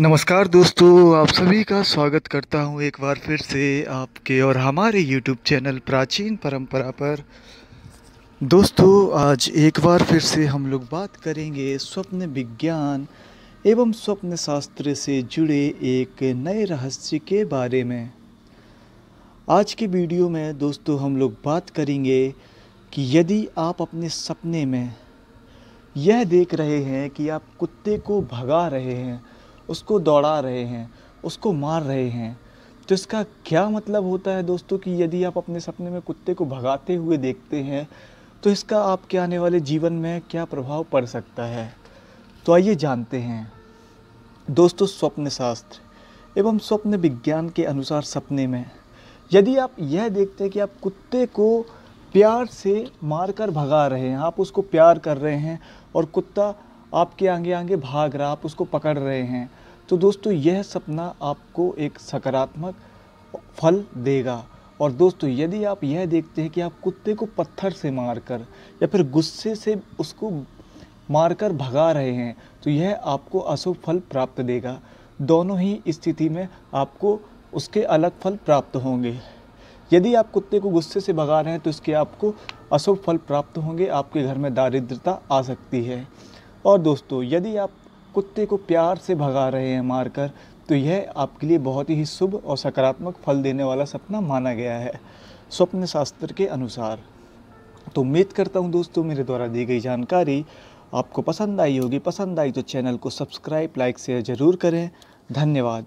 नमस्कार दोस्तों आप सभी का स्वागत करता हूं एक बार फिर से आपके और हमारे YouTube चैनल प्राचीन परंपरा पर दोस्तों आज एक बार फिर से हम लोग बात करेंगे स्वप्न विज्ञान एवं स्वप्न शास्त्र से जुड़े एक नए रहस्य के बारे में आज के वीडियो में दोस्तों हम लोग बात करेंगे कि यदि आप अपने सपने में यह देख रहे हैं कि आप कुत्ते को भगा रहे हैं उसको दौड़ा रहे हैं उसको मार रहे हैं तो इसका क्या मतलब होता है दोस्तों कि यदि आप अपने सपने में कुत्ते को भगाते हुए देखते हैं तो इसका आपके आने वाले जीवन में क्या प्रभाव पड़ सकता है तो आइए जानते हैं दोस्तों स्वप्न शास्त्र एवं स्वप्न विज्ञान के अनुसार सपने में यदि आप यह देखते हैं कि आप कुत्ते को प्यार से मारकर भगा रहे हैं आप उसको प्यार कर रहे हैं और कुत्ता आपके आगे आगे भाग रहा आप उसको पकड़ रहे हैं तो दोस्तों यह सपना आपको एक सकारात्मक फल देगा और दोस्तों यदि आप यह देखते हैं कि आप कुत्ते को पत्थर से मारकर या फिर गुस्से से उसको मारकर भगा रहे हैं तो यह आपको अशुभ फल प्राप्त देगा दोनों ही स्थिति में आपको उसके अलग फल प्राप्त होंगे यदि आप कुत्ते को गुस्से से भगा रहे हैं तो इसके आपको अशुभ फल प्राप्त होंगे आपके घर में दारिद्रता आ सकती है और दोस्तों यदि आप कुत्ते को प्यार से भगा रहे हैं मारकर तो यह आपके लिए बहुत ही शुभ और सकारात्मक फल देने वाला सपना माना गया है स्वप्न शास्त्र के अनुसार तो उम्मीद करता हूँ दोस्तों मेरे द्वारा दी गई जानकारी आपको पसंद आई होगी पसंद आई तो चैनल को सब्सक्राइब लाइक शेयर ज़रूर करें धन्यवाद